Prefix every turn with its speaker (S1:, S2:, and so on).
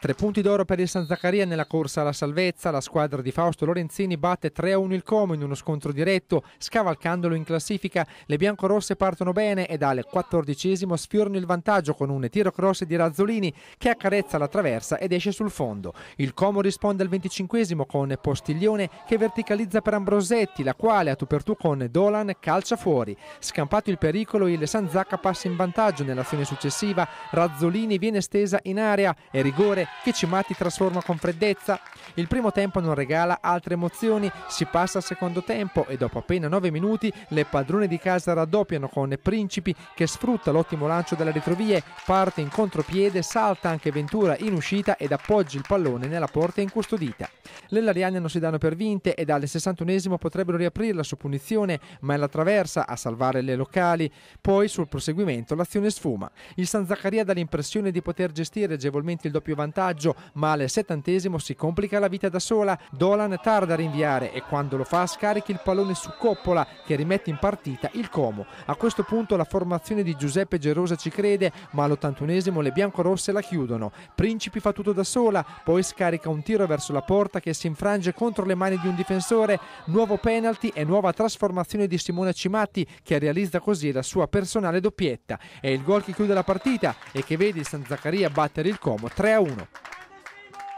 S1: Tre punti d'oro per il San Zaccaria nella corsa alla salvezza. La squadra di Fausto Lorenzini batte 3-1 il Como in uno scontro diretto, scavalcandolo in classifica. Le biancorosse partono bene e dal quattordicesimo sfiorano il vantaggio con un tiro cross di Razzolini che accarezza la traversa ed esce sul fondo. Il Como risponde al venticinquesimo con Postiglione che verticalizza per Ambrosetti, la quale a tu per tu con Dolan calcia fuori. Scampato il pericolo, il San Zacca passa in vantaggio nell'azione successiva. Razzolini viene stesa in area e rigore che Cimatti trasforma con freddezza. Il primo tempo non regala altre emozioni, si passa al secondo tempo e dopo appena 9 minuti le padrone di casa raddoppiano con Principi che sfrutta l'ottimo lancio della retrovie, parte in contropiede, salta anche Ventura in uscita ed appoggia il pallone nella porta incustodita. Le Lariane non si danno per vinte e dalle 61 potrebbero riaprirla su punizione, ma è la traversa a salvare le locali. Poi sul proseguimento l'azione sfuma. Il San Zaccaria dà l'impressione di poter gestire agevolmente il doppio vantaggio vantaggio, ma al settantesimo si complica la vita da sola. Dolan tarda a rinviare e quando lo fa scarica il pallone su Coppola che rimette in partita il Como. A questo punto la formazione di Giuseppe Gerosa ci crede, ma all'ottantunesimo le biancorosse la chiudono. Principi fa tutto da sola, poi scarica un tiro verso la porta che si infrange contro le mani di un difensore. Nuovo penalty e nuova trasformazione di Simone Cimatti che realizza così la sua personale doppietta. È il gol che chiude la partita e che vede il San Zaccaria battere il Como 3 a 1.